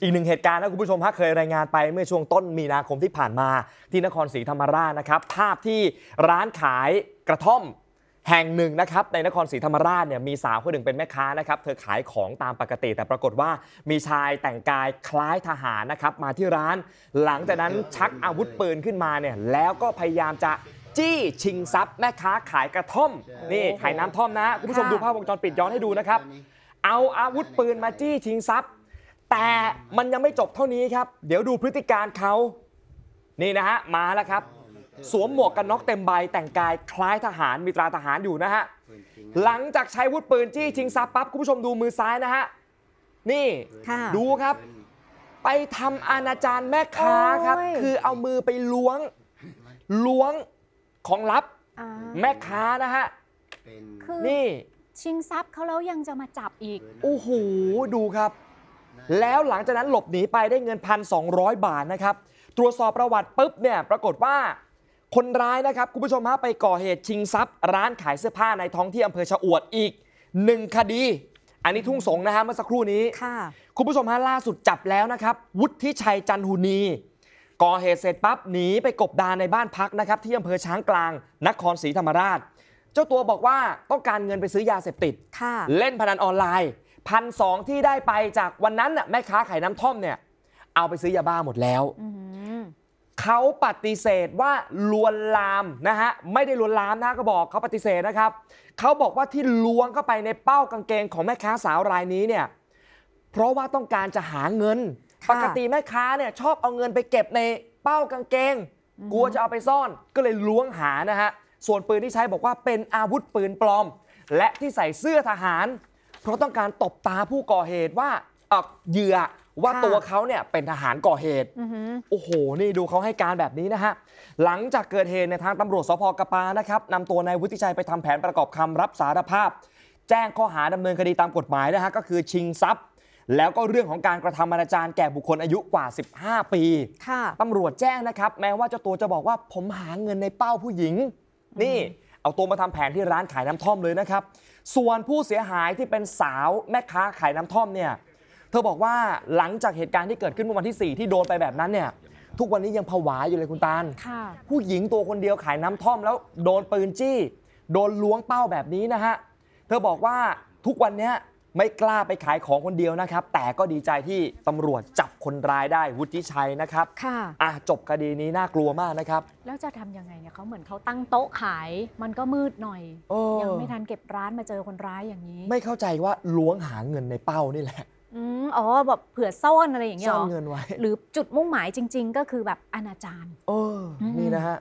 อีกหนึ่งเหตุการณ์นะคุณผู้ชมฮะเคยรายงานไปเมื่อช่วงต้นมีนาคมที่ผ่านมา ที่นครศรีธรรมราชนะครับภาพที่ร้านขายกระท่อม แห่งหนึ่งนะครับ ในนครศรีธรรมราชเนี่ยมีสาวคนหนึ่งเป็นแม่ค้านะครับเธอขายของตามปกติแต่ปรากฏว่ามีชายแต่งกายคล้ายทหารนะครับมาที่ร้าน หลังจากนั้นชักอาวุธปืนขึ้นมาเนี่ยแล้วก็พยายามจะจี้ชิงทรัพย์แม่ค้าขายกระท่อมนี่ขายน้ำท่อมนะคุณผู้ชมดูภาพวงจรปิดย้อนให้ดูนะครับเอาอาวุธปืนมาจี้ชิงทรัพย์แต่มันยังไม่จบเท่านี้ครับ เดี๋ยวดูพฤติการเขา นี่นะฮะมาแล้วครับ สวมหมวกกันน็อกเต็มใบแต่งกายคล้ายทหารมีตราทหารอยู่นะฮะหลังจากใช้วุธปืนจี้ชิงทรัพย์ปั๊บคุณผู้ชมดูมือซ้ายนะฮะนี่ดูครับ ไปทำอนาจารแม่ค้าครับ คือเอามือไปล้วงล้วงของลับแม่ค้านะฮะนี่ชิงทรัพย์เขาแล้วยังจะมาจับอีกโอ้โหดูครับแล้วหลังจากนั้นหลบหนีไปได้เงินพันสองบาทนะครับ ตรวจสอบประวัติปุ๊บเนี่ยปรากฏว่า คนร้ายนะครับ คุณผู้ชมฮะไปก่อเหตุชิงทรัพย์ร้านขายเสื้อผ้าในท้องที่อำเภอชะอวดอีกหนึ่งคดี อันนี้ทุ่งสงนะฮะเมื่อสักครู่นี้ค่ะ คุณผู้ชมฮะล่าสุดจับแล้วนะครับ วุฒิชัยจันหุนี ก่อเหตุเสร็จปั๊บหนีไปกบดานในบ้านพักนะครับที่อำเภอช้างกลางนครศรีธรรมราช เจ้าตัวบอกว่าต้องการเงินไปซื้อยาเสพติดเล่นพนันออนไลน์พันสองที่ได้ไปจากวันนั้นน่ะแม่ค้าขายน้ำท่อมเนี่ยเอาไปซื้อยาบ้าหมดแล้วเขาปฏิเสธว่าลวนลามนะฮะไม่ได้ลวนลามนะก็บอกเขาปฏิเสธนะครับ เขาบอกว่าที่ล้วงเข้าไปในเป้ากางเกงของแม่ค้าสาวรายนี้เนี่ยเพราะว่าต้องการจะหาเงิน ปกติแม่ค้าเนี่ยชอบเอาเงินไปเก็บในเป้ากางเกงกลัวจะเอาไปซ่อนก็เลยล้วงหานะฮะส่วนปืนที่ใช้บอกว่าเป็นอาวุธปืนปลอม และที่ใส่เสื้อทหารราะต้องการตบตาผู้ก่อเหตุว่าเอ่อเหยื่อว่าตัวเขาเนี่ยเป็นทหารก่อเหตุโอ้โห นี่ดูเขาให้การแบบนี้นะฮะ หลังจากเกิดเหตุในทางตำรวจสพกระปานะครับนำตัวนายวุฒิชัยไปทำแผนประกอบคำรับสารภาพ แจ้งข้อหาดำเนินคดีตามกฎหมายนะฮะก็คือชิงทรัพย์ แล้วก็เรื่องของการกระทำอนาจารแก่บุคคลอายุกว่า 15 ปีตำรวจแจ้งนะครับ แม้ว่าเจ้าตัวจะบอกว่าผมหาเงินในเป้าผู้หญิง นี่เอาตัวมาทำแผนที่ร้านขายน้ำท่อมเลยนะครับ ส่วนผู้เสียหายที่เป็นสาวแม่ค้าขายน้ำท่อมเนี่ย เธอบอกว่าหลังจากเหตุการณ์ที่เกิดขึ้นเมื่อวันที่ 4 ที่โดนไปแบบนั้นเนี่ย ทุกวันนี้ยังผวาอยู่เลยคุณตาล ผู้หญิงตัวคนเดียวขายน้ำท่อมแล้ว โดนปืนจี้ โดนล้วงเป้าแบบนี้นะฮะ เธอบอกว่าทุกวันนี้ไม่กล้าไปขายของคนเดียวนะครับ แต่ก็ดีใจที่ตำรวจจับคนร้ายได้วุฒิชัยนะครับ ค่ะอ่ะจบคดีนี้น่ากลัวมากนะครับ แล้วจะทำยังไงเนี่ยเขาเหมือนเขาตั้งโต๊ะขายมันก็มืดหน่อยอยังไม่ทันเก็บร้านมาเจอคนร้ายอย่างนี้ ไม่เข้าใจว่าล้วงหาเงินในเป้านี่แหละอ๋อแบบเผื่อซ่อนอะไรอย่างเงี้ยซ่อนเงินไว้หรือจุดมุ่งหมายจริง ๆ ก็คือแบบอนาจารเออนี่นะฮะ